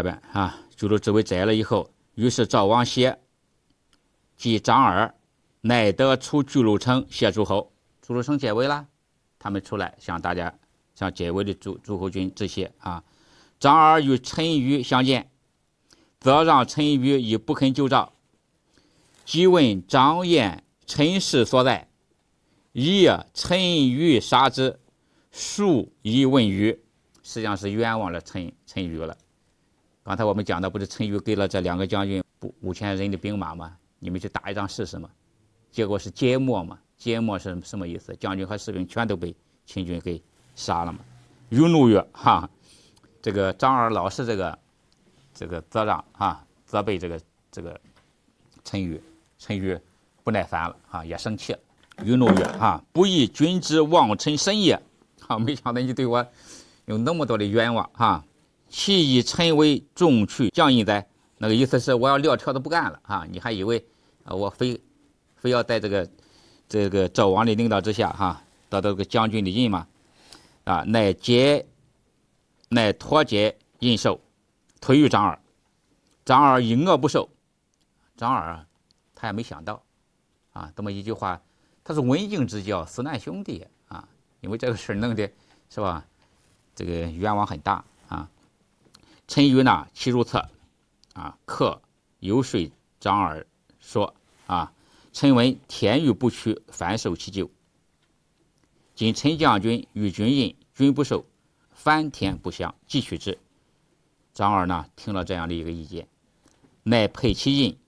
下边啊，巨鹿之围摘了以后，于是赵王歇即张耳，乃得出巨鹿城谢诸侯。巨鹿城解围了，他们出来向大家向解围的诸诸侯军致谢啊。张耳与陈馀相见，则让陈馀以不肯救赵，即问张燕陈氏所在，意陈馀杀之，数以问余，实际上是冤枉了陈陈馀了。刚才我们讲的不是陈馀给了这两个将军五千人的兵马吗？你们去打一仗试试嘛。结果是缄没嘛，缄没是什么意思？将军和士兵全都被秦军给杀了嘛。馀怒曰：“哈，这个张耳老是这个这个责让啊，责备这个这个陈馀，陈馀不耐烦了啊，也生气。了。馀怒曰：‘哈，不义君之忘臣深也。’哈，没想到你对我有那么多的冤枉哈。”其以臣为众去将印哉？那个意思是我要撂挑子不干了啊！你还以为啊我非非要在这个这个赵王的领导之下哈得到个将军的印吗？啊，乃解乃脱解印绶，推于张耳。张耳以恶不受，张耳他也没想到啊，这么一句话，他是文景之交死难兄弟啊，因为这个事儿弄的是吧，这个冤枉很大。陈瑜呢，其入厕，啊，客游说张耳说：“啊，陈闻田欲不屈，反受其咎。今陈将军与军印，军不受，翻田不降，即取之。”张耳呢，听了这样的一个意见，乃配其印，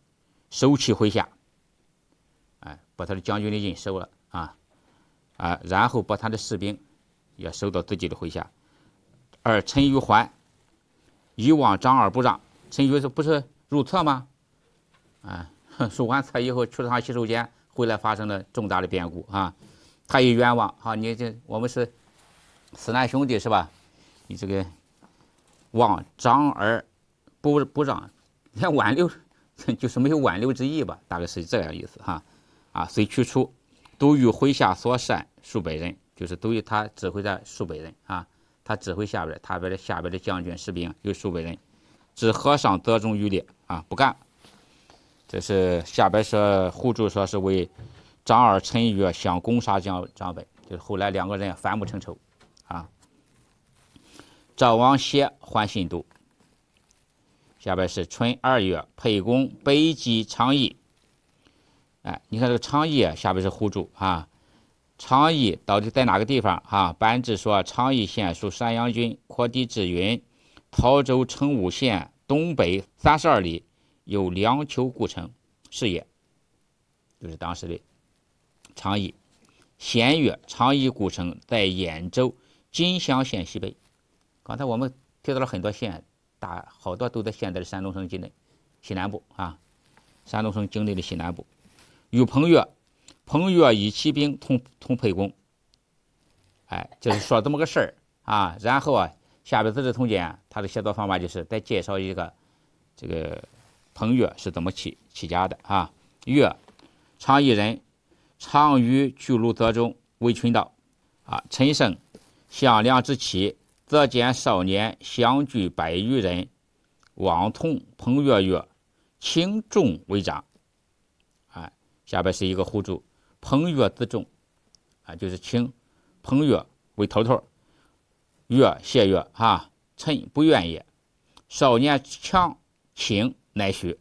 收其麾下。哎，把他的将军的印收了啊，啊，然后把他的士兵也收到自己的麾下。而陈瑜还。以往张而不让，陈局是不是入厕吗？啊，入完厕以后去了趟洗手间，回来发生了重大的变故啊！他也冤枉啊！你这我们是死难兄弟是吧？你这个望张而不不让，连挽留 就是没有挽留之意吧？大概是这样意思哈。啊，遂驱出，都与麾下所善数百人，就是都与他指挥的数百人啊。他指挥下边，他边的下边的将军士兵有数百人，至河上则中渔猎，啊，不干。这是下边说，互助说是为张耳陈余想攻杀张张本，就是后来两个人反目成仇啊。赵王歇还信都。下边是春二月，沛公北击长邑。哎，你看这个长邑下边是互助啊。昌邑到底在哪个地方？哈，班志说，昌邑县属山阳郡，阔地至云，曹州城武县东北三十二里有梁丘故城，是也。就是当时的昌邑。咸月，昌邑古城在兖州金乡县西北。刚才我们提到了很多县，大好多都在现在的山东省境内西南部啊，山东省境内的西南部，与蓬越。彭越以骑兵从从沛公，哎，就是说这么个事儿啊。然后啊，下边《字治通鉴》他的写作方法就是再介绍一个，这个彭越是怎么起起家的啊？越，常邑人，常于巨鹿泽中为群盗。啊，陈胜、项梁之妻，则兼少年相聚百余人，王从彭越，越轻重为长。哎，下边是一个互助。彭越自重啊，就是请彭越为头头。越谢越啊，臣不愿也。少年强，卿乃许？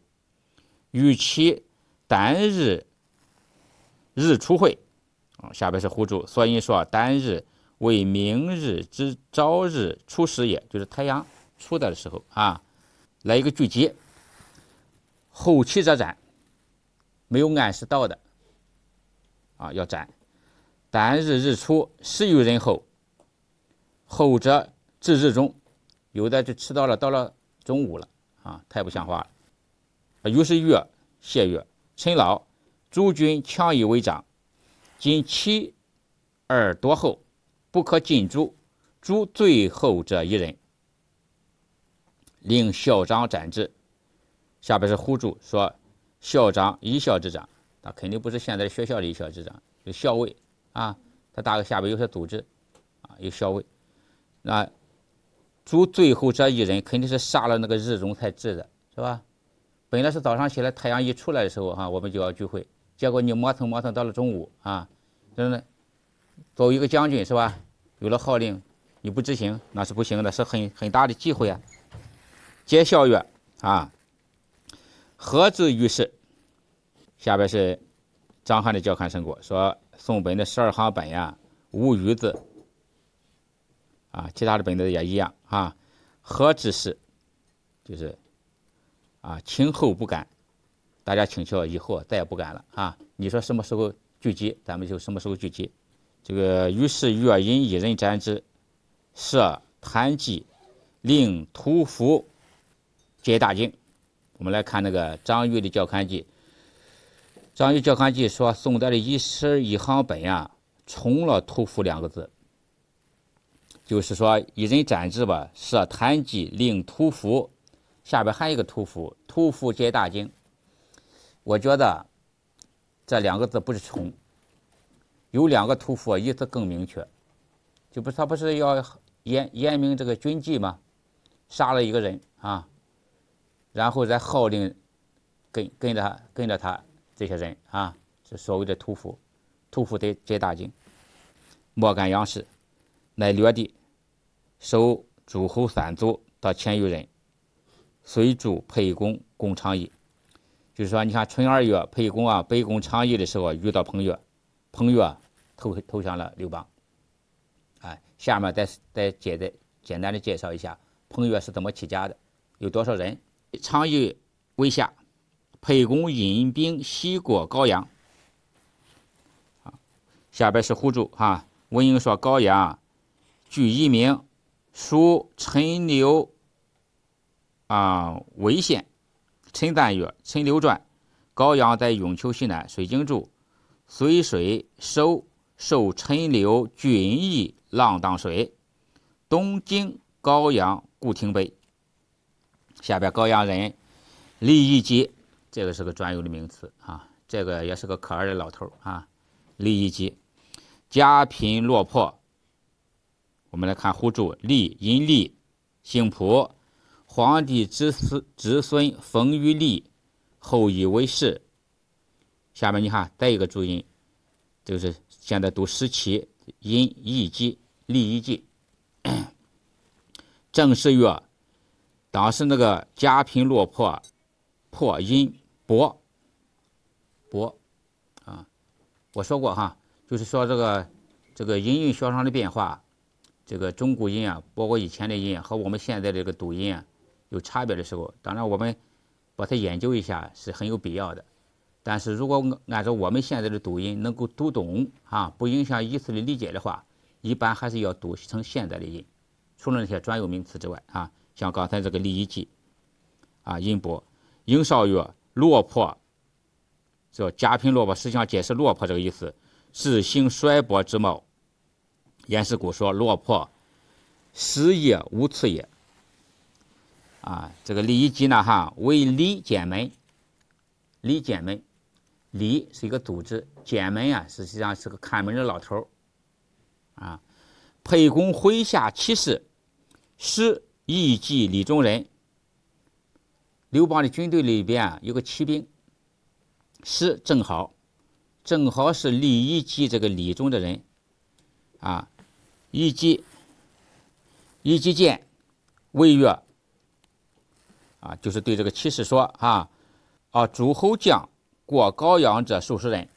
与其单日日出会，下边是互助。所以说，单日为明日之朝日初时也，就是太阳出的时候啊，来一个聚集。后期者斩，没有按时到的。啊，要斩！单日日出十余人后，后者至日中，有的就迟到了，到了中午了啊，太不像话了！啊，于是曰谢曰：“陈老，诸君强以为长，今七耳朵后，不可尽诛，诛最后者一人，令校长斩之。”下边是呼助说：“校长一笑之长。”他肯定不是现在学校里一校之长，有校尉啊，他大概下边有些组织啊，有校尉那朱最后这一人肯定是杀了那个日荣才治的，是吧？本来是早上起来太阳一出来的时候哈，我们就要聚会，结果你磨蹭磨蹭到了中午啊，真的，作为一个将军是吧？有了号令，你不执行那是不行的，是很很大的忌讳啊。皆笑曰啊，何至于是？下边是张翰的教刊成果，说宋本的十二行本呀无余字啊，其他的本子也一样啊。何止是，就是啊，情后不敢，大家请求以后再也不敢了啊。你说什么时候聚集，咱们就什么时候聚集。这个于是乐音一人斩之，设坛祭，令屠夫皆大惊。我们来看那个张玉的教刊记。《章鱼教刊记》说，宋代的一诗一行本啊，重了“屠夫”两个字。就是说，一人斩之吧，设坛祭，令屠夫；下边还有一个屠夫，屠夫皆大惊。我觉得这两个字不是重，有两个屠夫，意思更明确。就不，他不是要严严明这个军纪吗？杀了一个人啊，然后再号令，跟跟着他。跟着他。这些人啊，是所谓的屠夫，屠夫得解大惊，莫敢仰视，乃略地，收诸侯三族得千余人，随助沛公共昌邑。就是说，你看春二月，沛公啊，北攻昌邑的时候，遇到彭越，彭越投投降了刘邦。哎，下面再再简单简单的介绍一下彭越是怎么起家的，有多少人？昌邑为下。沛公引兵西过高阳，啊，下边是互助哈。文英说：“高阳，据一名，属陈留啊，魏县。”陈赞曰：“陈留传，高阳在永丘西南，水经注，随水收受陈留郡邑浪荡水，东经高阳故亭北。下边高阳人，立义基。”这个是个专有的名词啊，这个也是个可爱的老头啊，利益集，家贫落魄。我们来看互助，利阴利，姓朴，皇帝之孙子孙冯于利，后以为氏。下面你看，再一个注音，就是现在读十七，阴一集利益集。正是月，当时那个家贫落魄，破阴。博，博，啊，我说过哈，就是说这个这个音韵学上的变化，这个中古音啊，包括以前的音和我们现在的这个读音啊有差别的时候，当然我们把它研究一下是很有必要的。但是如果按照我们现在的读音能够读懂啊，不影响意思的理解的话，一般还是要读成现在的音。除了那些专有名词之外啊，像刚才这个《礼记》啊，音博应少月。落魄，叫家贫落魄，实际上解释落魄这个意思，是兴衰薄之貌。颜氏古说落魄，失业无次也。啊，这个李一基呢，哈为李简门，李简门，李是一个组织，简门啊，实际上是个看门的老头啊，沛公麾下七士，师亦即李中人。刘邦的军队里边有个骑兵，是正好，正好是立一级这个礼中的人，啊，一级，一级剑，魏越，啊，就是对这个骑士说，啊，啊，诸侯将过高阳者数十人，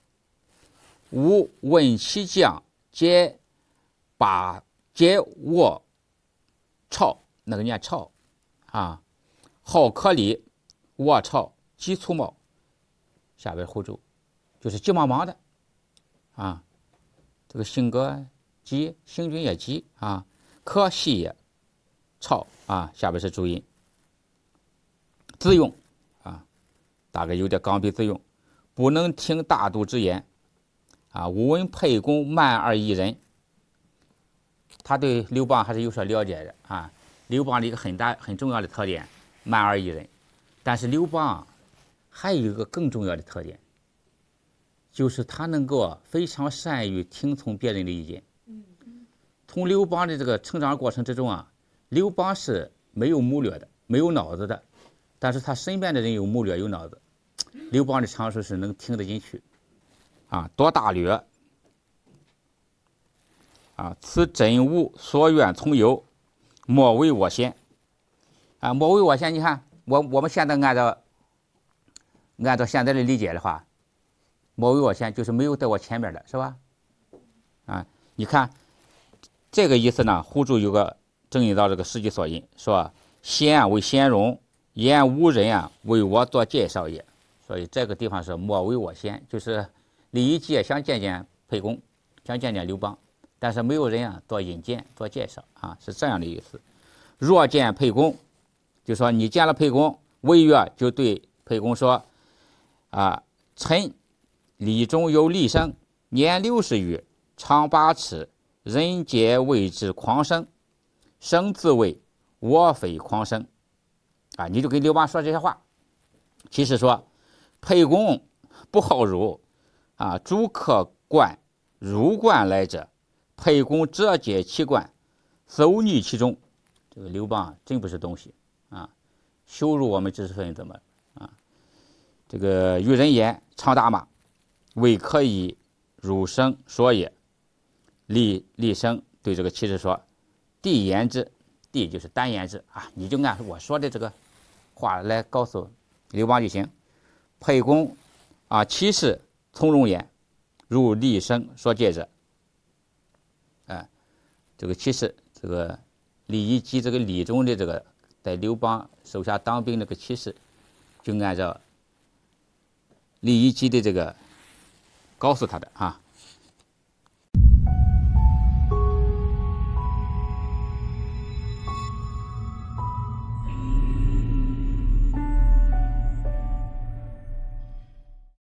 吾问其将，皆把皆握，朝，那个念朝，啊。好客里，卧槽，急粗毛，下边互助就是急忙忙的，啊，这个性格急，行军也急啊，可喜也，操啊下边是注音，自用啊，大概有点刚愎自用，不能听大度之言，啊，无闻沛公慢而易人，他对刘邦还是有所了解的啊，刘邦的一个很大很重要的特点。满而一人，但是刘邦啊、还有一个更重要的特点，就是他能够非常善于听从别人的意见。从刘邦的这个成长过程之中啊，刘邦是没有谋略的，没有脑子的，但是他身边的人有谋略、有脑子，刘邦的长处是能听得进去，啊，多大略。啊，此真吾所愿从游，莫为我先。啊，莫为我先！你看，我我们现在按照按照现在的理解的话，莫为我先就是没有在我前面的是吧？啊，你看这个意思呢。互助有个正引到这个《史记》所引，说：“先啊，为先荣言无人啊，为我做介绍也。”所以这个地方是莫为我先，就是李义季想见见沛公，想见见刘邦，但是没有人啊做引荐、做介绍啊，是这样的意思。若见沛公。就说你见了沛公，魏越就对沛公说：“啊，臣李忠有立生年六十余，长八尺，人皆谓之狂生。生自谓我非狂生。啊，你就跟刘邦说这些话。其实说沛公不好辱啊，诸客冠如冠来者，沛公折解其冠，搜逆其中。这个刘邦真不是东西。”羞辱我们知识分子们啊！这个与人言常大骂，未可以汝生说也。立立生对这个骑士说：“弟言之，弟就是单言之啊，你就按我说的这个话来告诉刘邦就行。”沛公啊，其士从容言，入立生说戒者。哎，这个骑士，这个礼仪及这个礼中的这个。在刘邦手下当兵那个骑士，就按照李一基的这个告诉他的啊。